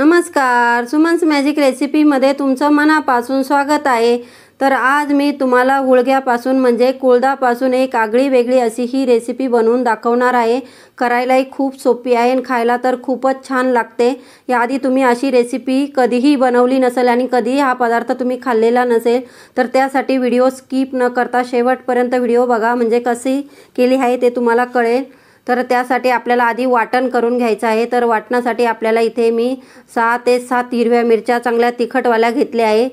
नमस्कार सुमन्स मॅजिक रेसिपीमध्ये तुमचं मनापासून स्वागत आहे तर आज मी तुम्हाला गुळग्यापासून म्हणजे कुळदापासून एक आगळी वेगळी अशी ही रेसिपी बनवून दाखवणार आहे करायलाही खूप सोपी आहे आणि खायला तर खूपच छान लागते याआधी तुम्ही अशी रेसिपी कधीही बनवली नसेल आणि कधीही हा पदार्थ तुम्ही खाल्लेला नसेल तर त्यासाठी व्हिडिओ स्किप न करता शेवटपर्यंत व्हिडिओ बघा म्हणजे कशी केली आहे ते तुम्हाला कळेल तर त्यासाठी आपल्याला आधी वाटण करून घ्यायचं आहे तर वाटणासाठी आपल्याला इथे मी सहा ते सात हिरव्या मिरच्या चांगल्या तिखटवाल्या घेतल्या आहे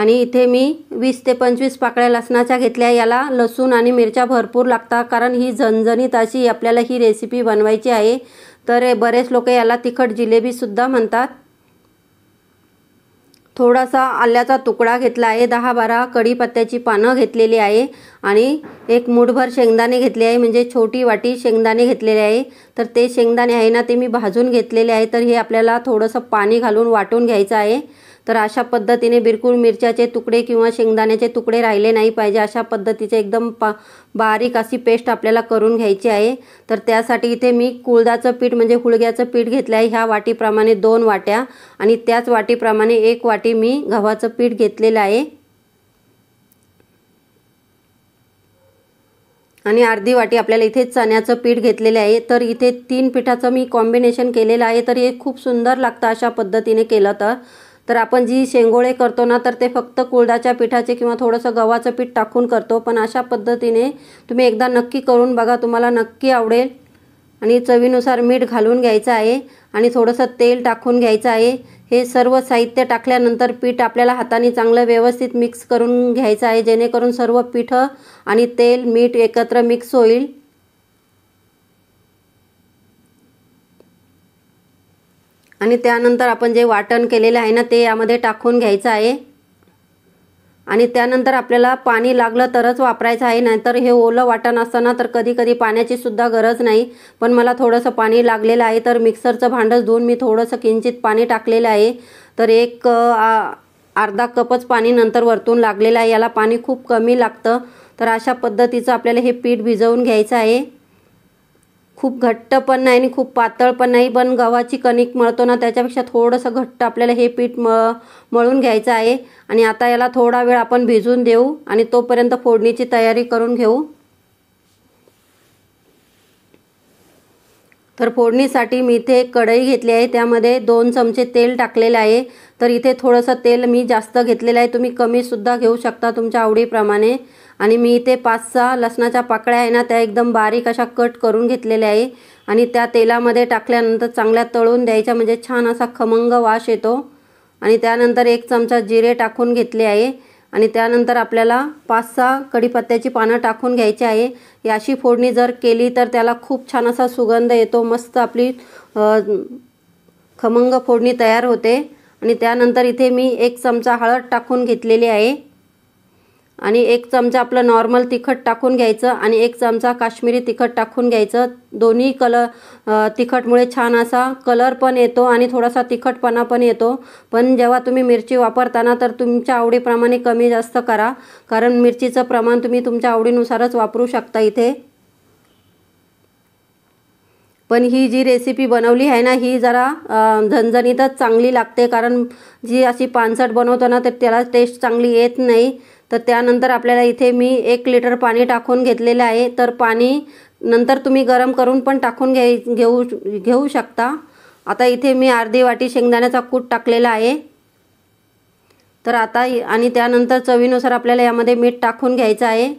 आणि इथे मी वीस ते पंचवीस पाकळ्या लसणाच्या घेतल्या याला लसूण आणि मिरच्या भरपूर लागतात कारण ही झणझणीत अशी आपल्याला ही रेसिपी बनवायची आहे तर बरेच लोक याला तिखट जिलेबीसुद्धा म्हणतात थोडासा आल्याचा तुकडा घेतला आहे दहा बारा कढीपत्त्याची पानं घेतलेली आहे आणि एक मुठभर शेंगदाणे घेतले आहे म्हणजे छोटी वाटी शेंगदाणे घेतलेले आहे तर ते शेंगदाणे आहे ना ते मी भाजून घेतलेले आहे तर हे आपल्याला थोडंसं पाणी घालून वाटून घ्यायचं आहे तर अशा पद्धतीने बिरकुल मिरच्याचे तुकडे किंवा शेंगदाण्याचे तुकडे राहिले नाही पाहिजे अशा पद्धतीचे एकदम पा बारीक अशी पेस्ट आपल्याला करून घ्यायची आहे तर त्यासाठी इथे मी कुळदाचं पीठ म्हणजे हुळग्याचं पीठ घेतलं आहे ह्या वाटीप्रमाणे दोन वाट्या आणि त्याच वाटीप्रमाणे एक वाटी मी गव्हाचं पीठ घेतलेलं आहे आणि अर्धी वाटी आपल्याला इथे चण्याचं पीठ घेतलेलं आहे तर इथे तीन पिठाचं मी कॉम्बिनेशन केलेलं आहे तर हे खूप सुंदर लागतं अशा पद्धतीने केलं तर तर आपण जी शेंगोळे करतो ना तर ते फक्त कुळदाच्या पिठाचे किंवा थोडंसं गव्हाचं पीठ टाकून करतो पण अशा पद्धतीने तुम्ही एकदा नक्की करून बघा तुम्हाला नक्की आवडेल आणि चवीनुसार मीठ घालून घ्यायचं आहे आणि थोडंसं तेल टाकून घ्यायचं आहे हे सर्व साहित्य टाकल्यानंतर पीठ आपल्याला हाताने चांगलं व्यवस्थित मिक्स करून घ्यायचं आहे जेणेकरून सर्व पीठ आणि तेल मीठ एकत्र मिक्स होईल आणि त्यानंतर आपण जे वाटण केलेलं आहे ना ते यामध्ये टाकून घ्यायचं आहे आणि त्यानंतर आपल्याला पाणी लागलं तरच वापरायचं आहे नाहीतर हे ओलं वाटण असताना तर कधी कधी पाण्याची सुद्धा गरज नाही पण मला थोडंसं पाणी लागलेलं आहे तर मिक्सरचं भांडंच धुवून मी थोडंसं किंचित पाणी टाकलेलं आहे तर एक अर्धा कपच पाणी नंतर वरतून लागलेलं आहे याला पाणी खूप कमी लागतं तर अशा पद्धतीचं आपल्याला हे पीठ भिजवून घ्यायचं आहे खूप घट्ट पण नाही आणि खूप पातळ पण नाही पण गव्हाची कणिक मळतो ना त्याच्यापेक्षा थोडंसं घट्ट आपल्याला हे पीठ मळ मळून घ्यायचं आहे आणि आता याला थोडा वेळ आपण भिजून देऊ आणि तोपर्यंत फोडणीची तयारी करून घेऊ तर फोडणीसाठी मी इथे एक कढई घेतली आहे त्यामध्ये दोन चमचे तेल टाकलेलं आहे तर इथे थोडंसं तेल मी जास्त घेतलेलं आहे तुम्ही कमीसुद्धा घेऊ शकता तुमच्या आवडीप्रमाणे आणि मी इथे पाच सहा लसणाच्या पाकळ्या आहे ना त्या एकदम बारीक अशा कट करून घेतलेल्या आहे आणि त्या तेलामध्ये टाकल्यानंतर चांगल्या तळून द्यायच्या म्हणजे छान असा खमंग वास येतो आणि त्यानंतर एक चमचा जिरे टाकून घेतले आहे आणि त्यानंतर आपल्याला पाच सहा कढीपत्त्याची पानं टाकून घ्यायची आहे याशी फोडणी जर केली तर त्याला खूप छान असा सुगंध येतो मस्त आपली खमंग फोडणी तयार होते आणि त्यानंतर इथे मी एक चमचा हळद टाकून घेतलेली आहे आणि एक चमचा आपलं नॉर्मल तिखट टाकून घ्यायचं आणि एक चमचा काश्मीरी तिखट टाकून घ्यायचं दोन्ही कलर तिखटमुळे छान असा कलर पण येतो आणि थोडासा तिखटपणा पण येतो पण जेव्हा तुम्ही मिरची वापरताना तर तुमच्या आवडीप्रमाणे कमी जास्त करा कारण मिरचीचं प्रमाण तुम्ही तुमच्या आवडीनुसारच वापरू शकता इथे पण ही जी रेसिपी बनवली आहे ना ही जरा झणझणीतच चांगली लागते कारण जी अशी पानसट बनवतो ना तर त्याला टेस्ट चांगली येत नाही तर त्यानंतर आपल्याला इथे मी एक लिटर पाणी टाकून घेतलेलं आहे तर पाणी नंतर तुम्ही गरम करून पण टाकून घ्याय घेऊ घेऊ शकता आता इथे मी अर्धी वाटी शेंगदाण्याचा कूट टाकलेला आहे तर आता आणि त्यानंतर चवीनुसार आपल्याला यामध्ये मीठ टाकून घ्यायचं आहे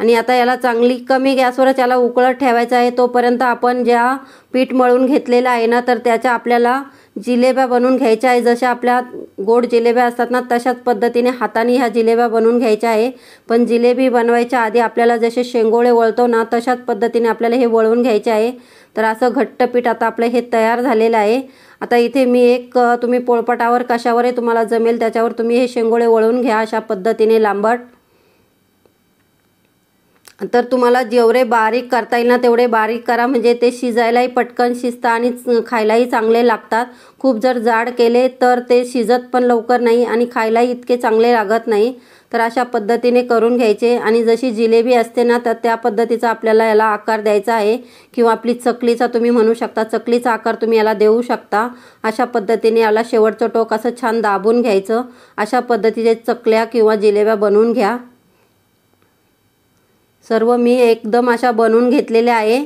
आणि आता याला चांगली कमी गॅसवरच याला उकळत ठेवायचं आहे तोपर्यंत आपण ज्या पीठ मळून घेतलेलं आहे ना तर त्याच्या आपल्याला जिलेब्या बनवून घ्यायच्या आहे जशा आपल्या गोड जिलेब्या असतात ना तशाच पद्धतीने हाताने ह्या जिलेब्या बनवून घ्यायच्या आहे पण जिलेबी बनवायच्या आधी आपल्याला जसे शेंगोळे वळतो ना तशाच पद्धतीने आपल्याला हे वळवून घ्यायचे आहे तर असं घट्ट पीठ आता आपलं हे तयार झालेलं आहे आता इथे मी एक तुम्ही पोळपाटावर कशावरही तुम्हाला जमेल त्याच्यावर तुम्ही हे शेंगोळे वळवून घ्या अशा पद्धतीने लांबट तर तुम्हाला जेवढे बारीक करता येईल ना तेवढे बारीक करा म्हणजे ते शिजायलाही पटकन शिजतं आणि खायलाही चांगले लागतात खूप जर जाड केले तर ते शिजत पण लवकर नाही आणि खायलाही इतके चांगले लागत नाही तर अशा पद्धतीने करून घ्यायचे आणि जशी जिलेबी असते ना तर त्या पद्धतीचा आपल्याला याला आकार द्यायचा आहे किंवा आपली चकलीचा तुम्ही म्हणू शकता चकलीचा आकार तुम्ही याला देऊ शकता अशा पद्धतीने याला शेवटचं टोक असं छान दाबून घ्यायचं अशा पद्धतीचे चकल्या किंवा जिलेब्या बनवून घ्या सर्व मी एकदम अशा बनवून घेतलेल्या आहे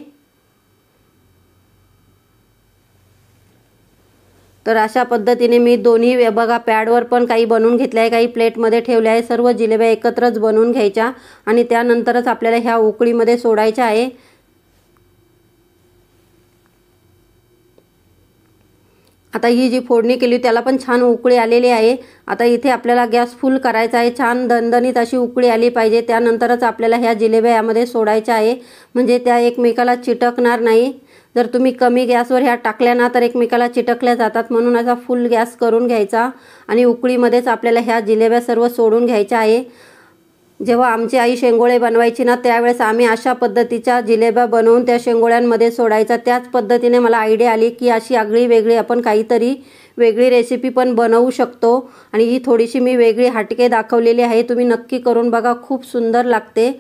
तर अशा पद्धतीने मी दोन्ही बघा पॅडवर पण काही बनवून घेतले आहे काही प्लेटमध्ये ठेवले आहे सर्व जिलेब्या एकत्रच बनवून घ्यायच्या आणि त्यानंतरच आपल्याला ह्या उकळीमध्ये सोडायच्या आहे आता ही जी फोडणी केली त्याला पण छान उकळी आलेली आहे आता इथे आपल्याला गॅस फुल करायचा आहे छान दणदणीत अशी उकळी आली पाहिजे त्यानंतरच आपल्याला ह्या जिलेब्या यामध्ये सोडायच्या आहे म्हणजे त्या एकमेकाला चिटकणार नाही जर तुम्ही कमी गॅसवर ह्या टाकल्या ना तर एकमेकाला चिटकल्या जातात म्हणून असा फुल गॅस करून घ्यायचा आणि उकळीमध्येच आपल्याला ह्या जिलेब्या सर्व सोडून घ्यायच्या आहे जेव्हा आमची आई शेंगोळे बनवायची ना त्यावेळेस आम्ही अशा पद्धतीच्या जिलेब्या बनवून त्या शेंगोळ्यांमध्ये सोडायचा त्याच पद्धतीने मला आयडिया आली की अशी आगळी वेगळी आपण काहीतरी वेगळी रेसिपी पण बनवू शकतो आणि ही थोडीशी मी वेगळी हटके दाखवलेली आहे तुम्ही नक्की करून बघा खूप सुंदर लागते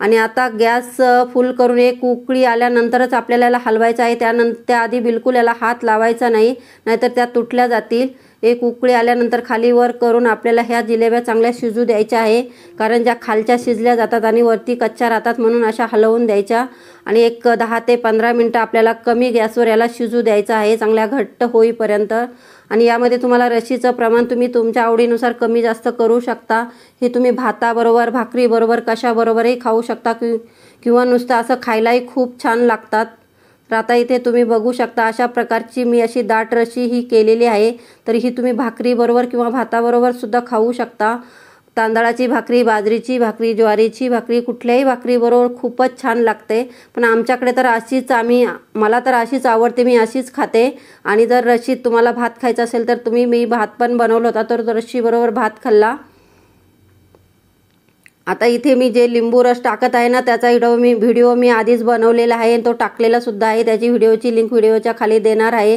आणि आता गॅस फुल करून एक उकळी आल्यानंतरच आपल्याला याला हलवायचं आहे त्यानंतर त्याआधी बिलकुल याला हात लावायचा नाही नाहीतर त्या तुटल्या जातील एक उकळी आल्यानंतर खाली वर करून आपल्याला ह्या जिलेब्या चांगल्या शिजू द्यायच्या आहे कारण ज्या खालच्या शिजल्या जातात आणि वरती कच्च्या राहतात म्हणून अशा हलवून द्यायच्या आणि एक दहा ते पंधरा मिनटं आपल्याला कमी गॅसवर याला शिजू द्यायचं आहे चांगल्या घट्ट होईपर्यंत आणि यामध्ये तुम्हाला रशीचं प्रमाण तुम्ही तुमच्या आवडीनुसार कमी जास्त करू शकता हे तुम्ही भाताबरोबर भाकरीबरोबर कशाबरोबरही खाऊ शकता कि किंवा नुसतं असं खायलाही खूप छान लागतात तर आता इथे तुम्ही बघू शकता अशा प्रकारची मी अशी दाट रशी ही केलेली आहे तर ही तुम्ही भाकरीबरोबर किंवा भाताबरोबर सुद्धा खाऊ शकता तांदळाची भाकरी बाजरीची भाकरी ज्वारीची भाकरी कुठल्याही भाकरीबरोबर खूपच छान लागते पण आमच्याकडे तर अशीच आम्ही मला तर अशीच आवडते मी अशीच खाते आणि जर रशीत तुम्हाला भात खायचा असेल तर तुम्ही मी भात पण बनवलं होता तर रशीबरोबर भात खाल्ला आता इथे मी जे लिंबू रस टाकत आहे ना त्याचा व्हिडिओ मी व्हिडिओ मी आधीच बनवलेला आहे तो टाकलेला सुद्धा आहे त्याची व्हिडिओची लिंक व्हिडिओच्या खाली देणार आहे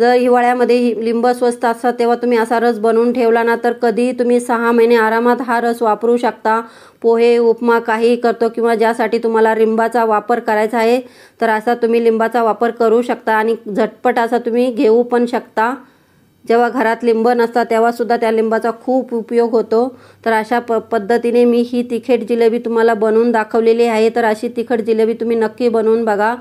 जर हिवाळ्यामध्ये लिंब स्वस्त असतात तेव्हा तुम्ही असा रस बनवून ठेवला ना तर कधी तुम्ही सहा महिने आरामात हा रस वापरू शकता पोहे उपमा काही करतो किंवा ज्यासाठी तुम्हाला लिंबाचा वापर करायचा आहे तर असा तुम्ही लिंबाचा वापर करू शकता आणि झटपट असा तुम्ही घेऊ पण शकता जेव्हा घरात लिंब नसतात तेव्हासुद्धा त्या लिंबाचा खूप उपयोग होतो तर अशा प पद्धतीने मी ही तिखट जिलेबी तुम्हाला बनवून दाखवलेली आहे तर अशी तिखट जिलेबी तुम्ही नक्की बनवून बघा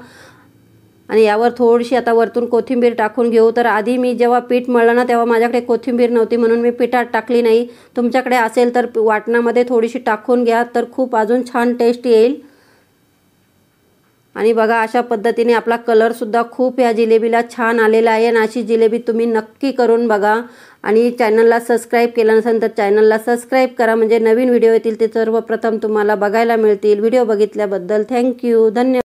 आणि यावर थोडीशी आता वरतून कोथिंबीर टाकून घेऊ तर आधी मी जेव्हा पीठ मळलं ना तेव्हा माझ्याकडे कोथिंबीर नव्हती म्हणून मी पिठात टाकली नाही तुमच्याकडे असेल तर वाटणामध्ये थोडीशी टाकून घ्या तर खूप अजून छान टेस्ट येईल आणि बघा अशा पद्धतीने आपला कलरसुद्धा खूप या जिलेबीला छान आलेला आहे आणि अशी जिलेबी तुम्ही नक्की करून बघा आणि चॅनलला सबस्क्राईब केलं नसेल तर चॅनलला सबस्क्राईब करा म्हणजे नवीन व्हिडिओ येतील ते सर्वप्रथम तुम्हाला बघायला मिळतील व्हिडिओ बघितल्याबद्दल थँक्यू धन्यवाद